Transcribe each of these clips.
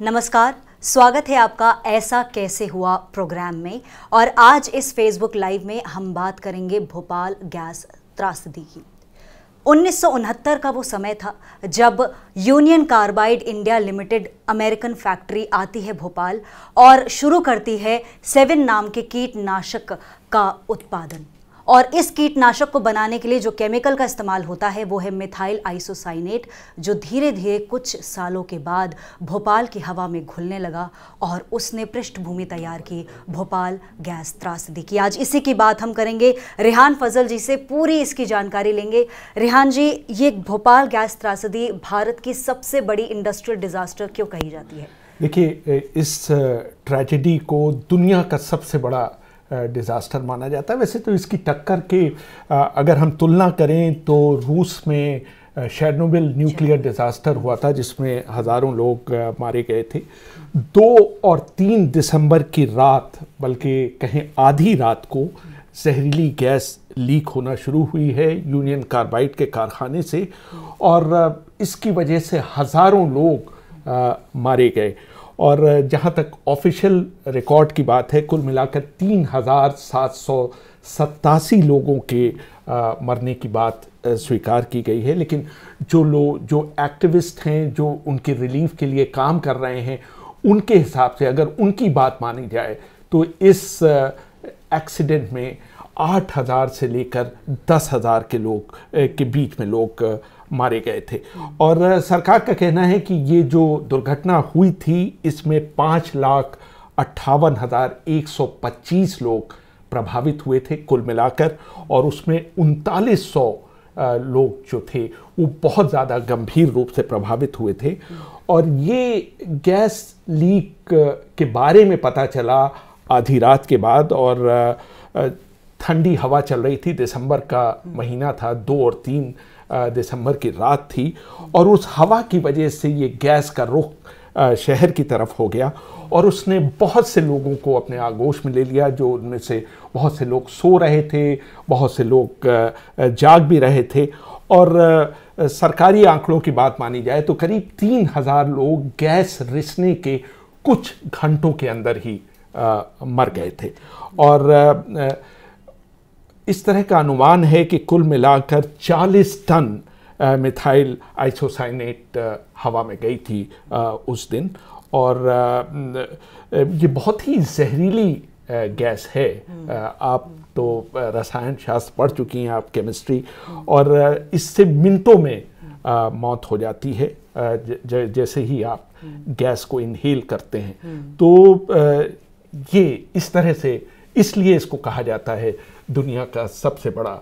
नमस्कार स्वागत है आपका ऐसा कैसे हुआ प्रोग्राम में और आज इस फेसबुक लाइव में हम बात करेंगे भोपाल गैस त्रासदी की उन्नीस का वो समय था जब Union Carbide India Limited American factory आती है भोपाल और शुरू करती है सेवन नाम के कीटनाशक का उत्पादन और इस कीटनाशक को बनाने के लिए जो केमिकल का इस्तेमाल होता है वो है मिथाइल आइसोसाइनेट जो धीरे धीरे कुछ सालों के बाद भोपाल की हवा में घुलने लगा और उसने पृष्ठभूमि तैयार की भोपाल गैस त्रासदी की आज इसी की बात हम करेंगे रेहान फजल जी से पूरी इसकी जानकारी लेंगे रेहान जी ये भोपाल गैस त्रासदी भारत की सबसे बड़ी इंडस्ट्रियल डिज़ास्टर क्यों कही जाती है देखिए इस ट्रेजेडी को दुनिया का सबसे बड़ा डिज़ास्टर माना जाता है वैसे तो इसकी टक्कर के अगर हम तुलना करें तो रूस में शेरनोबिल न्यूक्लियर डिज़ास्टर हुआ था जिसमें हज़ारों लोग मारे गए थे दो और तीन दिसंबर की रात बल्कि कहें आधी रात को जहरीली गैस लीक होना शुरू हुई है यूनियन कार्बाइड के कारखाने से और इसकी वजह से हज़ारों लोग आ, मारे गए और जहाँ तक ऑफिशियल रिकॉर्ड की बात है कुल मिलाकर तीन हज़ार सात सौ सत्तासी लोगों के आ, मरने की बात स्वीकार की गई है लेकिन जो लोग जो एक्टिविस्ट हैं जो उनके रिलीफ के लिए काम कर रहे हैं उनके हिसाब से अगर उनकी बात मानी जाए तो इस एक्सीडेंट में आठ हज़ार से लेकर दस हज़ार के लोग के बीच में लोग मारे गए थे और सरकार का कहना है कि ये जो दुर्घटना हुई थी इसमें पाँच लाख अट्ठावन हज़ार एक सौ पच्चीस लोग प्रभावित हुए थे कुल मिलाकर और उसमें उनतालीस सौ लोग जो थे वो बहुत ज़्यादा गंभीर रूप से प्रभावित हुए थे और ये गैस लीक के बारे में पता चला आधी रात के बाद और ठंडी हवा चल रही थी दिसंबर का महीना था दो और तीन दिसंबर की रात थी और उस हवा की वजह से ये गैस का रुख शहर की तरफ हो गया और उसने बहुत से लोगों को अपने आगोश में ले लिया जो उनमें से बहुत से लोग सो रहे थे बहुत से लोग जाग भी रहे थे और सरकारी आंकड़ों की बात मानी जाए तो करीब तीन हज़ार लोग गैस रिसने के कुछ घंटों के अंदर ही मर गए थे और इस तरह का अनुमान है कि कुल मिलाकर 40 टन मिथाइल आइसोसाइनेट हवा में गई थी उस दिन और ये बहुत ही जहरीली गैस है हम्म। आप तो रसायन शास्त्र पढ़ चुकी हैं आप केमिस्ट्री हम्म। और इससे मिनटों में मौत हो जाती है जैसे ही आप हम्म। गैस को इनहेल करते हैं तो ये इस तरह से इसलिए इसको कहा जाता है दुनिया का सबसे बड़ा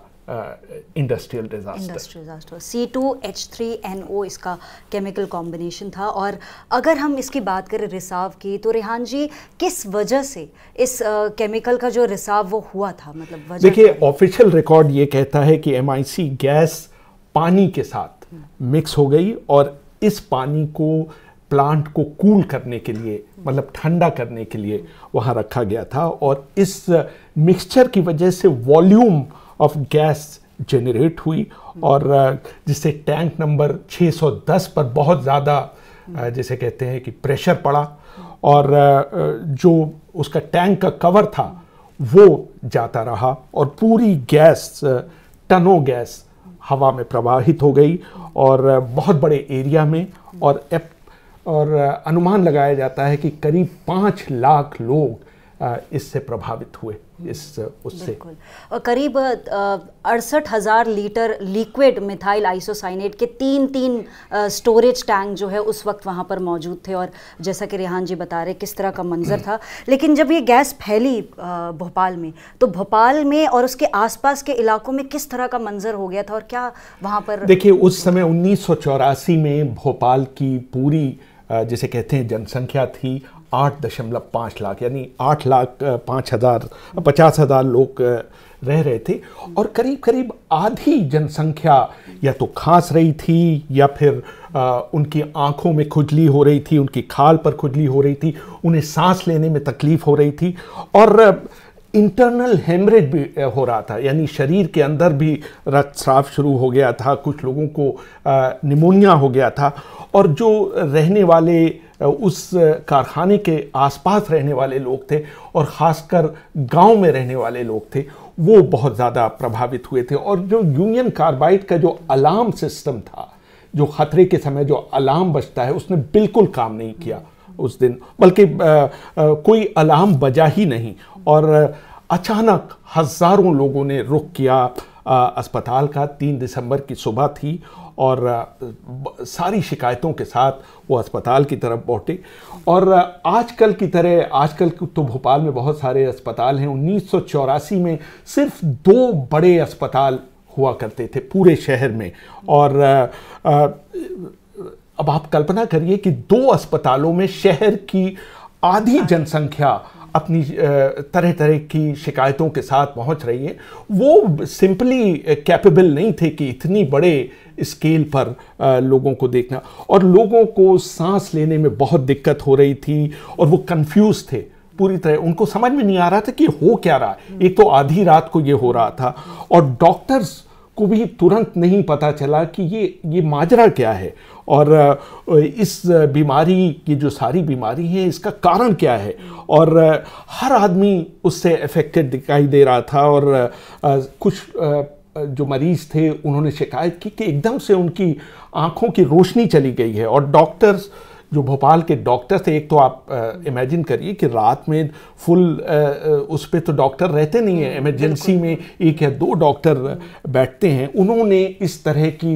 industrial disaster C two H three N O इसका केमिकल कॉम्बिनेशन था और अगर हम इसकी बात करें रिसाव की तो रेहान जी किस वजह से इस केमिकल uh, का जो रिसाव वो हुआ था मतलब देखिए ऑफिशियल रिकॉर्ड ये कहता है कि एम गैस पानी के साथ मिक्स हम्म। हो गई और इस पानी को प्लांट को कूल करने के लिए मतलब ठंडा करने के लिए वहाँ रखा गया था और इस मिक्सचर की वजह से वॉल्यूम ऑफ गैस जनरेट हुई और जिससे टैंक नंबर 610 पर बहुत ज़्यादा जैसे कहते हैं कि प्रेशर पड़ा और जो उसका टैंक का कवर था वो जाता रहा और पूरी गैस टनों गैस हवा में प्रवाहित हो गई और बहुत बड़े एरिया में और और अनुमान लगाया जाता है कि करीब पाँच लाख लोग इससे प्रभावित हुए इस उससे और करीब अड़सठ हज़ार लीटर लिक्विड मिथाइल आइसोसाइनेट के तीन तीन स्टोरेज टैंक जो है उस वक्त वहाँ पर मौजूद थे और जैसा कि रेहान जी बता रहे किस तरह का मंजर था लेकिन जब ये गैस फैली भोपाल में तो भोपाल में और उसके आसपास के इलाकों में किस तरह का मंजर हो गया था और क्या वहाँ पर देखिए उस समय उन्नीस में भोपाल की पूरी जिसे कहते हैं जनसंख्या थी आठ दशमलव पाँच लाख यानी आठ लाख पाँच हज़ार पचास हज़ार लोग रह रहे थे और करीब करीब आधी जनसंख्या या तो खांस रही थी या फिर आ, उनकी आंखों में खुजली हो रही थी उनकी खाल पर खुजली हो रही थी उन्हें सांस लेने में तकलीफ़ हो रही थी और इंटरनल हेमरेज भी हो रहा था यानी शरीर के अंदर भी रक्तस्राव शुरू हो गया था कुछ लोगों को निमोनिया हो गया था और जो रहने वाले उस कारखाने के आसपास रहने वाले लोग थे और ख़ासकर गांव में रहने वाले लोग थे वो बहुत ज़्यादा प्रभावित हुए थे और जो यूनियन कार्बाइड का जो अलार्म सिस्टम था जो ख़तरे के समय जो अलार्म बजता है उसने बिल्कुल काम नहीं किया उस दिन बल्कि कोई अलार्म बजा ही नहीं और अचानक हज़ारों लोगों ने रुख किया अस्पताल का तीन दिसंबर की सुबह थी और सारी शिकायतों के साथ वो अस्पताल की तरफ बौटे और आजकल की तरह आजकल तो भोपाल में बहुत सारे अस्पताल हैं उन्नीस में सिर्फ दो बड़े अस्पताल हुआ करते थे पूरे शहर में और आ, अब आप कल्पना करिए कि दो अस्पतालों में शहर की आधी जनसंख्या अपनी तरह तरह की शिकायतों के साथ पहुंच रही है वो सिंपली कैपेबल नहीं थे कि इतनी बड़े स्केल पर लोगों को देखना और लोगों को सांस लेने में बहुत दिक्कत हो रही थी और वो कंफ्यूज थे पूरी तरह उनको समझ में नहीं आ रहा था कि हो क्या रहा एक तो आधी रात को ये हो रहा था और डॉक्टर्स को भी तुरंत नहीं पता चला कि ये ये माजरा क्या है और इस बीमारी ये जो सारी बीमारी है इसका कारण क्या है और हर आदमी उससे अफेक्टेड दिखाई दे रहा था और कुछ जो मरीज़ थे उन्होंने शिकायत की कि एकदम से उनकी आँखों की रोशनी चली गई है और डॉक्टर्स जो भोपाल के डॉक्टर थे एक तो आप इमेजिन करिए कि रात में फुल आ, उस पर तो डॉक्टर रहते नहीं हैं इमरजेंसी हम्म, में एक या दो डॉक्टर बैठते हैं उन्होंने इस तरह की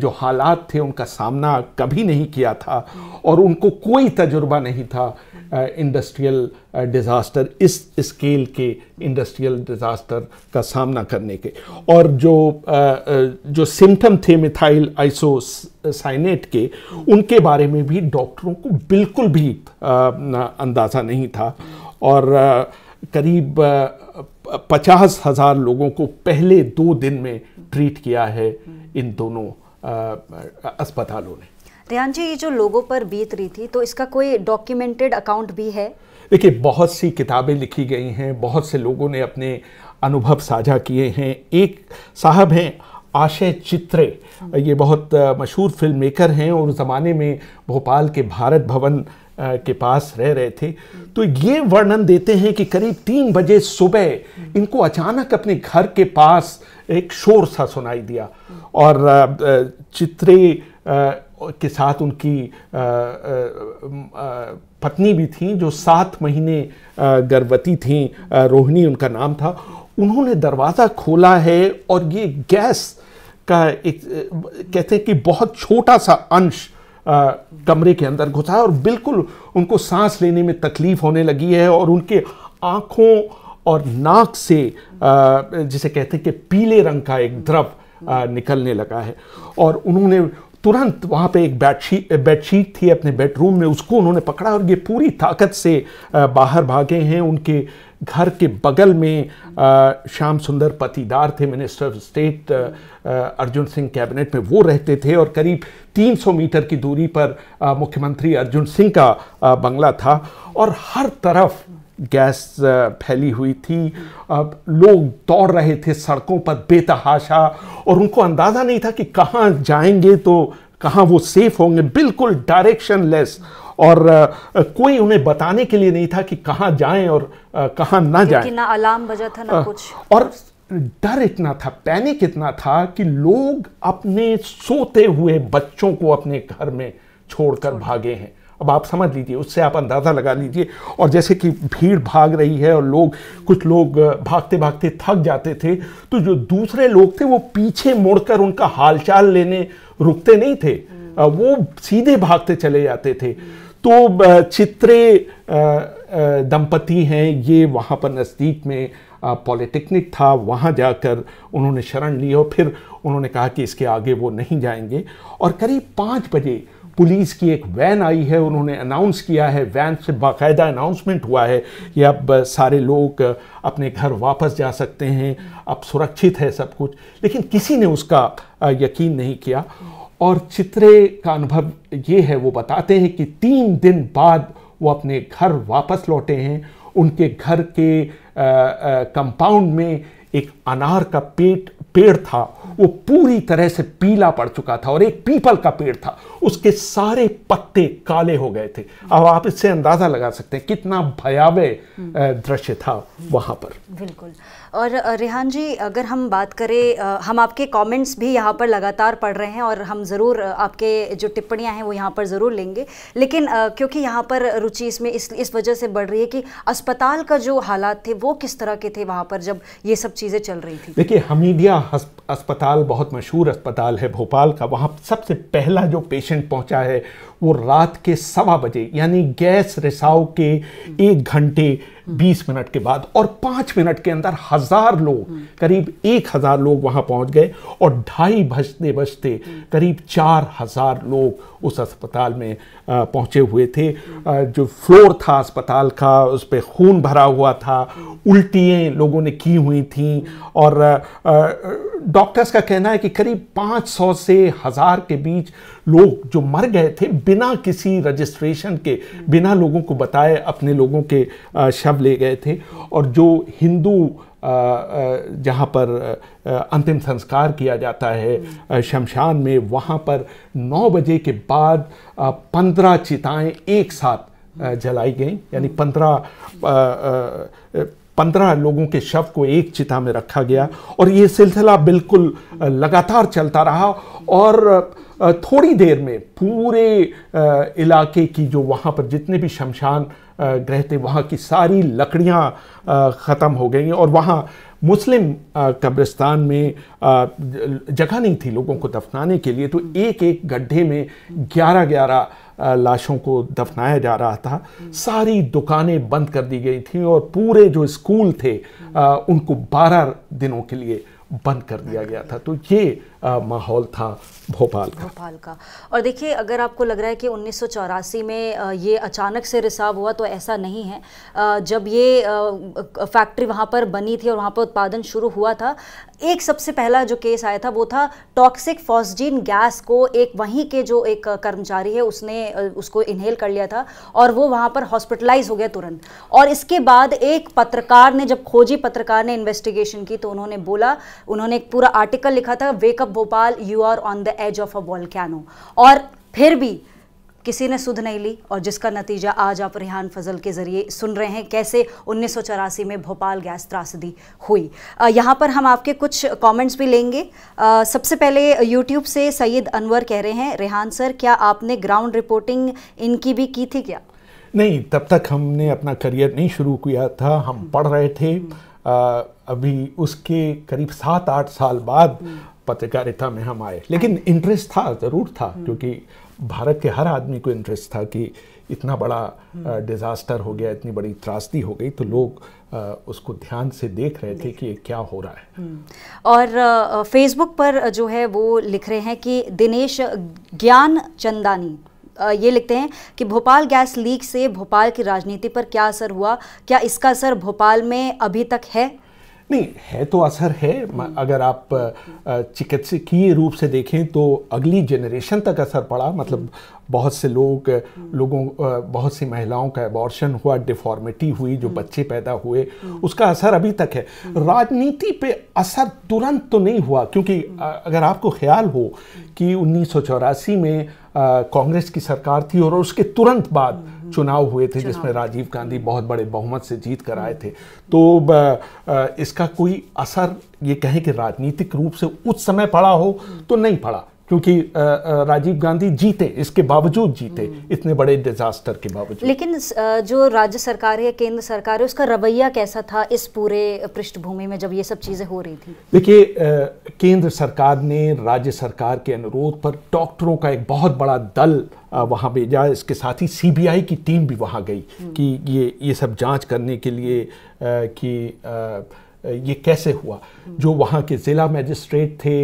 जो हालात थे उनका सामना कभी नहीं किया था हम्म। और उनको कोई तजुर्बा नहीं था इंडस्ट्रियल uh, डिज़ास्टर uh, इस स्केल के इंडस्ट्रियल डिज़ास्टर का सामना करने के और जो uh, जो सिम्टम थे मिथाइल आइसोसाइनेट के उनके बारे में भी डॉक्टरों को बिल्कुल भी अंदाज़ा नहीं था और करीब पचास हज़ार लोगों को पहले दो दिन में ट्रीट किया है इन दोनों अस्पतालों ने रेहान जी ये जो लोगों पर बीत रही थी तो इसका कोई डॉक्यूमेंटेड अकाउंट भी है देखिए बहुत सी किताबें लिखी गई हैं बहुत से लोगों ने अपने अनुभव साझा किए हैं एक साहब हैं आशय चित्रे ये बहुत मशहूर फिल्म मेकर हैं और उस ज़माने में भोपाल के भारत भवन के पास रह रहे थे तो ये वर्णन देते हैं कि करीब तीन बजे सुबह इनको अचानक अपने घर के पास एक शोर सा सुनाई दिया और चित्रे के साथ उनकी पत्नी भी थी जो सात महीने गर्भवती थी रोहिणी उनका नाम था उन्होंने दरवाज़ा खोला है और ये गैस का एक कहते हैं कि बहुत छोटा सा अंश कमरे के अंदर घुसा और बिल्कुल उनको सांस लेने में तकलीफ होने लगी है और उनके आँखों और नाक से जिसे कहते हैं कि पीले रंग का एक द्रव निकलने लगा है और उन्होंने तुरंत वहाँ पे एक बेडशीट बेडशीट थी अपने बेडरूम में उसको उन्होंने पकड़ा और ये पूरी ताकत से बाहर भागे हैं उनके घर के बगल में श्याम सुंदर पतिदार थे minister of state Arjun Singh cabinet में वो रहते थे और करीब 300 मीटर की दूरी पर मुख्यमंत्री अर्जुन सिंह का बंगला था और हर तरफ गैस फैली हुई थी अब लोग दौड़ रहे थे सड़कों पर बेतहाशा और उनको अंदाज़ा नहीं था कि कहाँ जाएंगे तो कहाँ वो सेफ होंगे बिल्कुल डायरेक्शन लेस और कोई उन्हें बताने के लिए नहीं था कि कहाँ जाएं और कहाँ ना जाएं ना अलार्म बजा था ना कुछ और डर इतना था पैनिक इतना था कि लोग अपने सोते हुए बच्चों को अपने घर में छोड़कर भागे हैं अब आप समझ लीजिए उससे आप अंदाज़ा लगा लीजिए और जैसे कि भीड़ भाग रही है और लोग कुछ लोग भागते भागते थक जाते थे तो जो दूसरे लोग थे वो पीछे मुड़कर उनका हालचाल लेने रुकते नहीं थे वो सीधे भागते चले जाते थे तो चित्रे दंपति हैं ये वहाँ पर नज़दीक में पॉलिटेक्निक था वहाँ जाकर उन्होंने शरण ली और फिर उन्होंने कहा कि इसके आगे वो नहीं जाएंगे और करीब पाँच बजे पुलिस की एक वैन आई है उन्होंने अनाउंस किया है वैन से बाकायदा अनाउंसमेंट हुआ है कि अब सारे लोग अपने घर वापस जा सकते हैं अब सुरक्षित है सब कुछ लेकिन किसी ने उसका यकीन नहीं किया और चित्रे का अनुभव ये है वो बताते हैं कि तीन दिन बाद वो अपने घर वापस लौटे हैं उनके घर के कंपाउंड में एक अनार का पेट पेड़ था वो पूरी तरह से पीला पड़ चुका था और एक पीपल का पेड़ था उसके सारे पत्ते काले हो गए थे अब आप इससे अंदाजा लगा सकते हैं कितना भयावह दृश्य था वहां पर बिल्कुल और रेहान जी अगर हम बात करें हम आपके कमेंट्स भी यहाँ पर लगातार पढ़ रहे हैं और हम ज़रूर आपके जो टिप्पणियाँ हैं वो यहाँ पर ज़रूर लेंगे लेकिन क्योंकि यहाँ पर रुचि इसमें इस इस वजह से बढ़ रही है कि अस्पताल का जो हालात थे वो किस तरह के थे वहाँ पर जब ये सब चीज़ें चल रही थी देखिए हमीदिया अस्पताल बहुत मशहूर अस्पताल है भोपाल का वहाँ सबसे पहला जो पेशेंट पहुँचा है वो रात के सवा बजे यानी गैस रिसाव के एक घंटे बीस मिनट के बाद और पाँच मिनट के अंदर हज़ार लोग करीब एक हज़ार लोग वहाँ पहुँच गए और ढाई बजते बजते करीब चार हज़ार लोग उस अस्पताल में पहुँचे हुए थे जो फ्लोर था अस्पताल का उस पर खून भरा हुआ था उल्टियाँ लोगों ने की हुई थी और डॉक्टर्स का कहना है कि करीब पाँच सौ से हज़ार के बीच लोग जो मर गए थे बिना किसी रजिस्ट्रेशन के बिना लोगों को बताए अपने लोगों के शव ले गए थे और जो हिंदू जहाँ पर अंतिम संस्कार किया जाता है शमशान में वहाँ पर 9 बजे के बाद 15 चिताएं एक साथ जलाई गई यानी पंद्रह पंद्रह लोगों के शव को एक चिता में रखा गया और ये सिलसिला बिल्कुल लगातार चलता रहा और थोड़ी देर में पूरे इलाके की जो वहाँ पर जितने भी शमशान ग्रह थे वहाँ की सारी लकड़ियाँ ख़त्म हो गई और वहाँ मुस्लिम कब्रिस्तान में जगह नहीं थी लोगों को दफनाने के लिए तो एक एक गड्ढे में ग्यारह ग्यारह लाशों को दफनाया जा रहा था सारी दुकानें बंद कर दी गई थी और पूरे जो स्कूल थे उनको बारह दिनों के लिए बंद कर दिया गया था तो ये माहौल था भोपाल का भोपाल का और देखिए अगर आपको लग रहा है कि उन्नीस में ये अचानक से रिसाव हुआ तो ऐसा नहीं है जब ये फैक्ट्री वहाँ पर बनी थी और वहाँ पर उत्पादन शुरू हुआ था एक सबसे पहला जो केस आया था वो था टॉक्सिक फॉस्जीन गैस को एक वहीं के जो एक कर्मचारी है उसने उसको इनहेल कर लिया था और वो वहाँ पर हॉस्पिटलाइज हो गया तुरंत और इसके बाद एक पत्रकार ने जब खोजी पत्रकार ने इन्वेस्टिगेशन की तो उन्होंने बोला उन्होंने एक पूरा आर्टिकल लिखा था wake up of Bhopal you are on the edge of a volcano और फिर भी किसी ने सुध नहीं ली और जिसका नतीजा आज आप रिहान फजल के ज़रिए सुन रहे हैं कैसे उन्नीस में भोपाल गैस त्रासदी हुई आ, यहां पर हम आपके कुछ कमेंट्स भी लेंगे आ, सबसे पहले यूट्यूब से सईद अनवर कह रहे हैं रिहान सर क्या आपने ग्राउंड रिपोर्टिंग इनकी भी की थी क्या नहीं तब तक हमने अपना करियर नहीं शुरू किया था हम पढ़ रहे थे आ, अभी उसके करीब सात आठ साल बाद पत्रकारिता में हम आए लेकिन इंटरेस्ट था ज़रूर था हम्म। क्योंकि भारत के हर आदमी को इंटरेस्ट था कि इतना बड़ा डिज़ास्टर हम्म। हो गया इतनी बड़ी त्रासदी हो गई तो लोग उसको ध्यान से देख रहे थे कि क्या हो रहा है हम्म। और फेसबुक पर जो है वो लिख रहे हैं कि दिनेश ज्ञान चंदानी ये लिखते हैं कि भोपाल गैस लीक से भोपाल की राजनीति पर क्या असर हुआ क्या इसका असर भोपाल में अभी तक है नहीं है तो असर है हम्म। अगर आप चिकित्सकीय रूप से देखें तो अगली जनरेशन तक असर पड़ा मतलब हम्म। बहुत से लोग हम्म। लोगों बहुत सी महिलाओं का एबॉर्शन हुआ डिफॉर्मिटी हुई जो बच्चे पैदा हुए उसका असर अभी तक है राजनीति पे असर तुरंत तो नहीं हुआ क्योंकि अगर आपको ख्याल हो कि उन्नीस में कांग्रेस की सरकार थी और उसके तुरंत बाद चुनाव हुए थे जिसमें राजीव गांधी बहुत बड़े बहुमत से जीत कर आए थे तो इसका कोई असर ये कहें कि राजनीतिक रूप से उस समय पड़ा हो तो नहीं पड़ा क्योंकि राजीव गांधी जीते इसके बावजूद जीते हम्म। इतने बड़े डिजास्टर के बावजूद लेकिन जो राज्य सरकार है केंद्र सरकार है उसका रवैया कैसा था इस पूरे पृष्ठभूमि में जब ये सब चीज़ें हो रही थी देखिए केंद्र सरकार ने राज्य सरकार के अनुरोध पर डॉक्टरों का एक बहुत बड़ा दल वहाँ भेजा इसके साथ ही सीबीआई की टीम भी वहाँ गई हम्म। कि ये ये सब जाँच करने के लिए कि ये कैसे हुआ हम्म। जो वहाँ के ज़िला मजिस्ट्रेट थे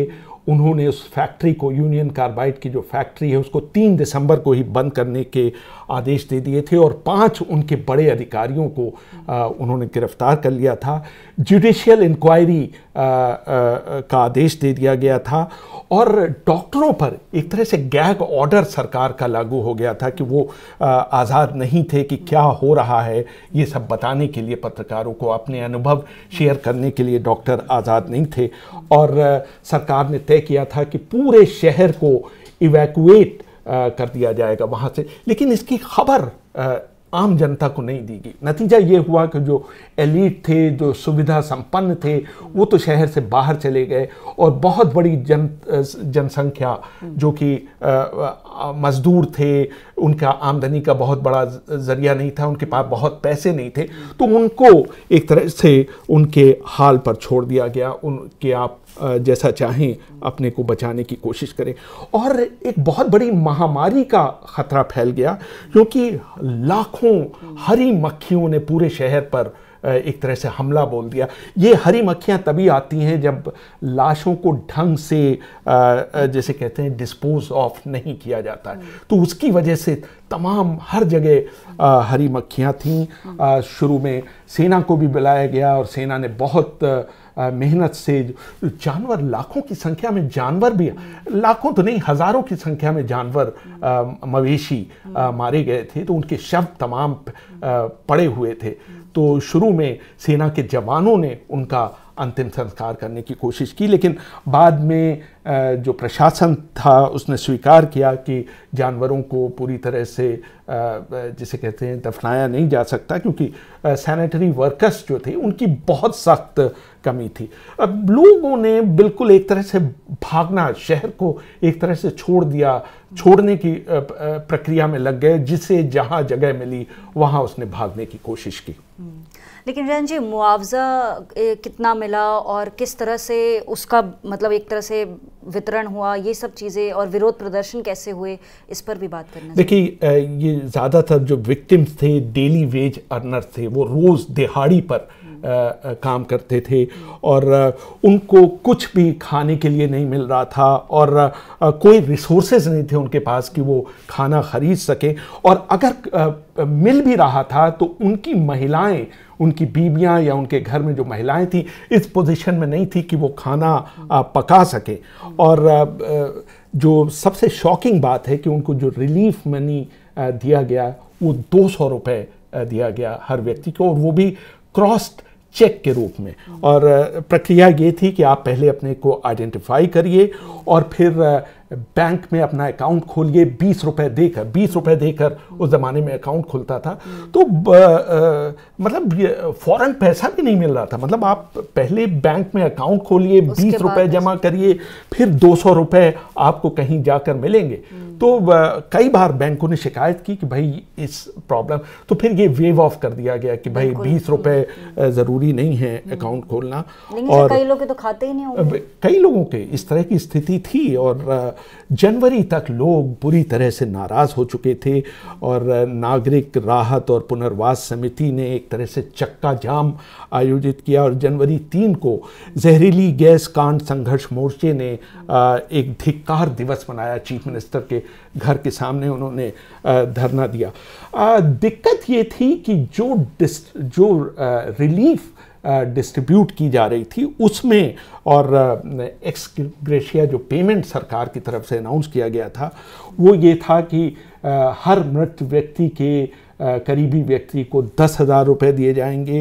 उन्होंने उस फैक्ट्री को यूनियन कार्बाइड की जो फैक्ट्री है उसको तीन दिसंबर को ही बंद करने के आदेश दे दिए थे और पांच उनके बड़े अधिकारियों को आ, उन्होंने गिरफ्तार कर लिया था जुडिशियल इंक्वायरी का आदेश दे दिया गया था और डॉक्टरों पर एक तरह से गैग ऑर्डर सरकार का लागू हो गया था कि वो आज़ाद नहीं थे कि क्या हो रहा है ये सब बताने के लिए पत्रकारों को अपने अनुभव शेयर करने के लिए डॉक्टर आज़ाद नहीं थे और सरकार ने तय किया था कि पूरे शहर को इवैकुएट कर दिया जाएगा वहाँ से लेकिन इसकी खबर आम जनता को नहीं दी गई नतीजा ये हुआ कि जो एलिट थे जो सुविधा संपन्न थे वो तो शहर से बाहर चले गए और बहुत बड़ी जन जनसंख्या जो कि मजदूर थे उनका आमदनी का बहुत बड़ा जरिया नहीं था उनके पास बहुत पैसे नहीं थे तो उनको एक तरह से उनके हाल पर छोड़ दिया गया उनके आप जैसा चाहें अपने को बचाने की कोशिश करें और एक बहुत बड़ी महामारी का ख़तरा फैल गया क्योंकि लाखों हरी मक्खियों ने पूरे शहर पर एक तरह से हमला बोल दिया ये हरी मक्खियाँ तभी आती हैं जब लाशों को ढंग से जैसे कहते हैं डिस्पोज ऑफ नहीं किया जाता है तो उसकी वजह से तमाम हर जगह हरी मक्खियाँ थीं शुरू में सेना को भी बुलाया गया और सेना ने बहुत मेहनत से जानवर लाखों की संख्या में जानवर भी लाखों तो नहीं हज़ारों की संख्या में जानवर मवेशी मारे गए थे तो उनके शव तमाम पड़े हुए थे तो शुरू में सेना के जवानों ने उनका अंतिम संस्कार करने की कोशिश की लेकिन बाद में जो प्रशासन था उसने स्वीकार किया कि जानवरों को पूरी तरह से जिसे कहते हैं दफनाया नहीं जा सकता क्योंकि सैनिटरी वर्कर्स जो थे उनकी बहुत सख्त कमी थी अब लोगों ने बिल्कुल एक तरह से भागना शहर को एक तरह से छोड़ दिया छोड़ने की प्रक्रिया में लग गए जिसे जहाँ जगह मिली वहाँ उसने भागने की कोशिश की हम्म। लेकिन रैन जी मुआवज़ा कितना मिला और किस तरह से उसका मतलब एक तरह से वितरण हुआ ये सब चीज़ें और विरोध प्रदर्शन कैसे हुए इस पर भी बात करना देखिए ये ज़्यादातर जो विक्टिम्स थे डेली वेज अर्नर थे वो रोज़ दिहाड़ी पर काम करते थे और उनको कुछ भी खाने के लिए नहीं मिल रहा था और कोई रिसोर्सेज नहीं थे उनके पास कि वो खाना खरीद सकें और अगर मिल भी रहा था तो उनकी महिलाएं उनकी बीबियाँ या उनके घर में जो महिलाएं थी इस पोजीशन में नहीं थी कि वो खाना पका सकें और जो सबसे शॉकिंग बात है कि उनको जो रिलीफ मनी दिया गया वो दो सौ रुपये दिया गया हर व्यक्ति को और वो भी क्रॉस्ड चेक के रूप में और प्रक्रिया ये थी कि आप पहले अपने को आइडेंटिफाई करिए और फिर बैंक में अपना अकाउंट खोलिए बीस रुपए देकर बीस रुपए देकर उस ज़माने में अकाउंट खुलता था तो ब, आ, मतलब फौरन पैसा भी नहीं मिल रहा था मतलब आप पहले बैंक में अकाउंट खोलिए बीस रुपए जमा करिए फिर दो सौ रुपये आपको कहीं जाकर मिलेंगे तो कई बार बैंकों ने शिकायत की कि भाई इस प्रॉब्लम तो फिर ये वेव ऑफ कर दिया गया कि भाई बीस रुपए हम्म। जरूरी नहीं है अकाउंट हम्म। खोलना और कई लोग तो खाते ही नहीं होंगे कई लोगों के इस तरह की स्थिति थी और जनवरी तक लोग बुरी तरह से नाराज हो चुके थे और नागरिक राहत और पुनर्वास समिति ने एक तरह से चक्का जाम आयोजित किया और जनवरी तीन को जहरीली गैस कांड संघर्ष मोर्चे ने एक धिक्कार दिवस मनाया चीफ मिनिस्टर के घर के सामने उन्होंने धरना दिया दिक्कत ये थी कि जो जो रिलीफ डिस्ट्रीब्यूट की जा रही थी उसमें और एक्सग्रेशिया जो पेमेंट सरकार की तरफ से अनाउंस किया गया था वो ये था कि हर मृत व्यक्ति के करीबी व्यक्ति को दस हज़ार रुपये दिए जाएंगे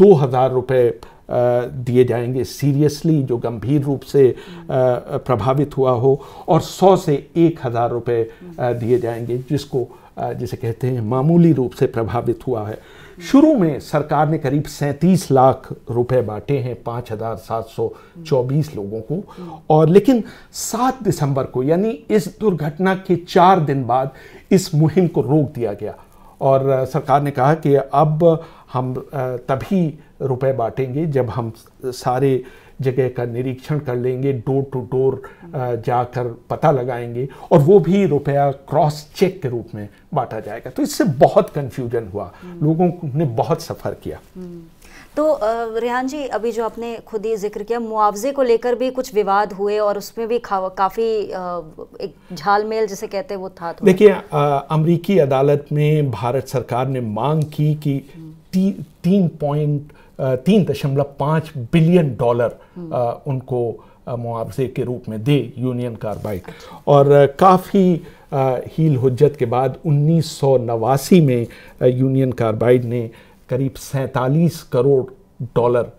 दो हज़ार रुपये दिए जाएंगे सीरियसली जो गंभीर रूप से प्रभावित हुआ हो और सौ से एक हज़ार रुपये दिए जाएंगे जिसको जिसे कहते हैं मामूली रूप से प्रभावित हुआ है शुरू में सरकार ने करीब सैंतीस लाख रुपए बांटे हैं पाँच हज़ार सात सौ चौबीस लोगों को और लेकिन सात दिसंबर को यानी इस दुर्घटना के चार दिन बाद इस मुहिम को रोक दिया गया और सरकार ने कहा कि अब हम तभी रुपए बांटेंगे जब हम सारे जगह का निरीक्षण कर लेंगे डोर टू डोर जाकर पता लगाएंगे और वो भी रुपया क्रॉस चेक के रूप में बांटा जाएगा तो इससे बहुत कन्फ्यूजन हुआ हम्म। लोगों ने बहुत सफ़र किया हम्म। तो रेहान जी अभी जो आपने खुद ही जिक्र किया मुआवजे को लेकर भी कुछ विवाद हुए और उसमें भी काफ़ी एक झालमेल जिसे कहते हैं वो था देखिए अमरीकी अदालत में भारत सरकार ने मांग की कि हम्म। तीन पॉइंट तीन दशमलव पाँच बिलियन डॉलर उनको मुआवजे के रूप में दे यूनियन कार्बाइड अच्छा। और काफ़ी हील हजत के बाद उन्नीस सौ नवासी में यूनियन कार्बाइड ने करीब सैंतालीस करोड़ डॉलर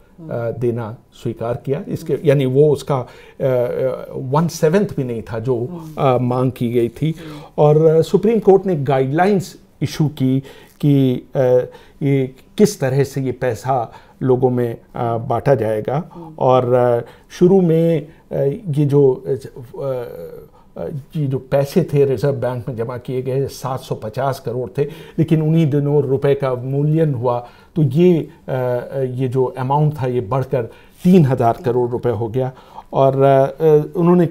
देना स्वीकार किया इसके यानी वो उसका वन सेवेंथ भी नहीं था जो आ, मांग की गई थी और सुप्रीम कोर्ट ने गाइडलाइंस इशू की कि ये किस तरह से ये पैसा लोगों में बांटा जाएगा हम्म। और शुरू में ये जो ये जो पैसे थे रिजर्व बैंक में जमा किए गए 750 करोड़ थे लेकिन उन्हीं दिनों रुपए का मूल्यन हुआ तो ये ये जो अमाउंट था ये बढ़कर 3000 करोड़ रुपए हो गया और उन्होंने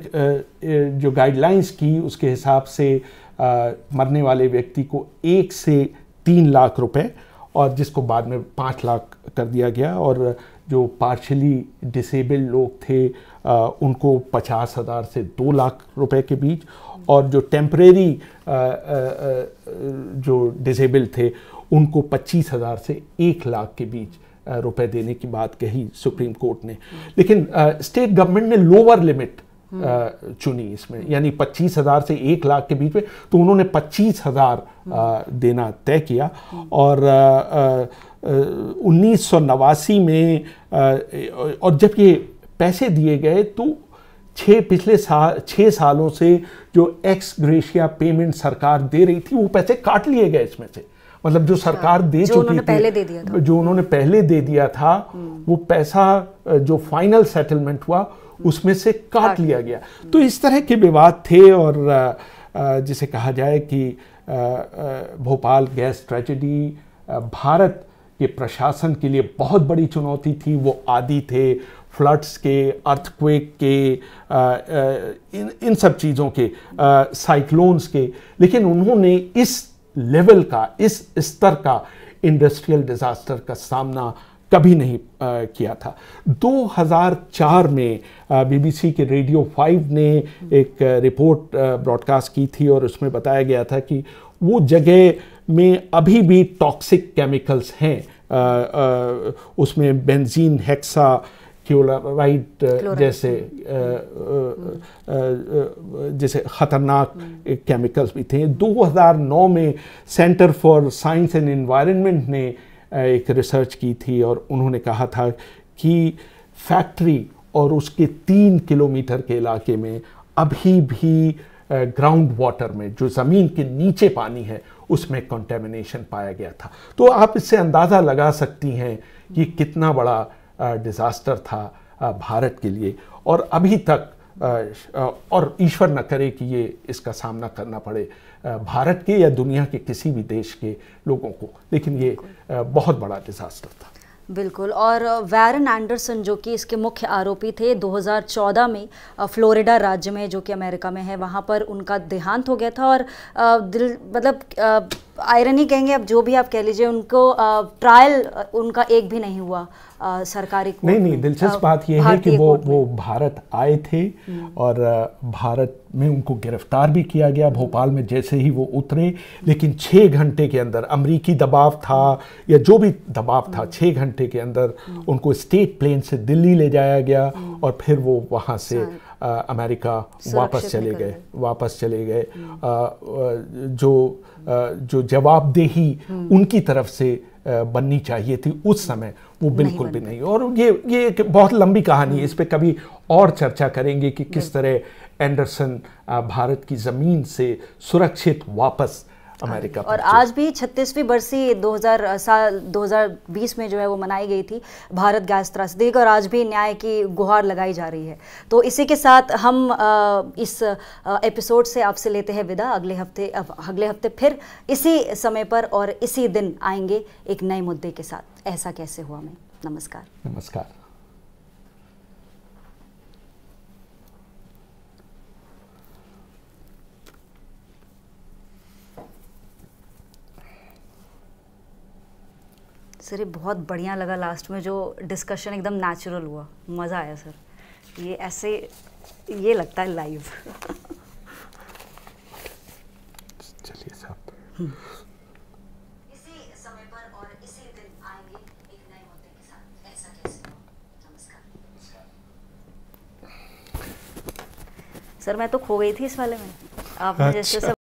जो गाइडलाइंस की उसके हिसाब से मरने वाले व्यक्ति को एक से तीन लाख रुपए और जिसको बाद में पाँच लाख कर दिया गया और जो पार्शली डिसेबल्ड लोग थे आ, उनको पचास हज़ार से दो लाख रुपए के बीच और जो टेम्परेरी जो डिसेबल थे उनको पच्चीस हज़ार से एक लाख के बीच रुपए देने की बात कही सुप्रीम कोर्ट ने लेकिन स्टेट गवर्नमेंट ने लोअर लिमिट हम्म। चुनी इसमें यानी पच्चीस हज़ार से एक लाख के बीच में तो उन्होंने पच्चीस हज़ार हम्म। देना तय किया हम्म। और उन्नीस सौ नवासी में और जब ये पैसे दिए गए तो छः पिछले साल छः सालों से जो एक्स ग्रेशिया पेमेंट सरकार दे रही थी वो पैसे काट लिए गए इसमें से मतलब जो अच्छा, सरकार दे जो चुकी थी पहले दे दिया था। जो उन्होंने पहले दे दिया था वो पैसा जो फाइनल सेटलमेंट हुआ उसमें से काट लिया गया तो इस तरह के विवाद थे और जिसे कहा जाए कि भोपाल गैस ट्रेजेडी भारत के प्रशासन के लिए बहुत बड़ी चुनौती थी वो आदि थे फ्लड्स के अर्थक्वेक के आ, आ, इन इन सब चीज़ों के साइक्लोन्स के लेकिन उन्होंने इस लेवल का इस स्तर का इंडस्ट्रियल डिज़ास्टर का सामना कभी नहीं आ, किया था 2004 में बीबीसी के रेडियो 5 ने एक रिपोर्ट ब्रॉडकास्ट की थी और उसमें बताया गया था कि वो जगह में अभी भी टॉक्सिक केमिकल्स हैं उसमें बेंजीन हेक्सा क्लोराइड जैसे जैसे ख़तरनाक हम्म। केमिकल्स भी थे 2009 में Centre for Science and Environment ने एक रिसर्च की थी और उन्होंने कहा था कि फैक्ट्री और उसके तीन किलोमीटर के इलाके में अभी भी ग्राउंड वाटर में जो ज़मीन के नीचे पानी है उसमें कंटेमिनेशन पाया गया था तो आप इससे अंदाज़ा लगा सकती हैं कि कितना बड़ा डिज़ास्टर था भारत के लिए और अभी तक और ईश्वर न करे कि ये इसका सामना करना पड़े भारत के या दुनिया के किसी भी देश के लोगों को लेकिन ये बहुत बड़ा डिज़ास्टर था बिल्कुल और वैरन एंडरसन जो कि इसके मुख्य आरोपी थे 2014 में फ्लोरिडा राज्य में जो कि अमेरिका में है वहाँ पर उनका देहांत हो गया था और दिल मतलब आयरन ही कहेंगे अब जो भी आप कह लीजिए उनको ट्रायल उनका एक भी नहीं हुआ सरकारी नहीं नहीं दिलचस्प बात यह है कि वो वो भारत आए थे हम्म। और भारत में उनको गिरफ्तार भी किया गया भोपाल में जैसे ही वो उतरे लेकिन छः घंटे के अंदर अमरीकी दबाव था या जो भी दबाव था हम्म। छः घंटे के अंदर हम्म। उनको स्टेट प्लेन से दिल्ली ले जाया गया और फिर वो वहाँ से अमेरिका वापस चले गए वापस चले गए जो जो जवाबदेही हम्म। उनकी तरफ से बननी चाहिए थी उस समय वो बिल्कुल नहीं भी नहीं और ये ये एक बहुत लंबी कहानी है हम्म। इस पर कभी और चर्चा करेंगे कि किस तरह एंडरसन भारत की ज़मीन से सुरक्षित वापस अमेरिका हाँ। और आज भी छत्तीसवीं बरसी 2000 साल 2020 में जो है वो मनाई गई थी भारत गैस त्रासदी और आज भी न्याय की गुहार लगाई जा रही है तो इसी के साथ हम इस एपिसोड से आपसे लेते हैं विदा अगले हफ्ते अगले हफ्ते फिर इसी समय पर और इसी दिन आएंगे एक नए मुद्दे के साथ ऐसा कैसे हुआ मैं नमस्कार नमस्कार सर ये बहुत बढ़िया लगा लास्ट में जो डिस्कशन एकदम नेचुरल हुआ मज़ा आया सर ये ऐसे ये लगता है लाइव चलिए साहब हम्म। सर मैं तो खो गई थी इस वाले में आपने अच्छा। जैसे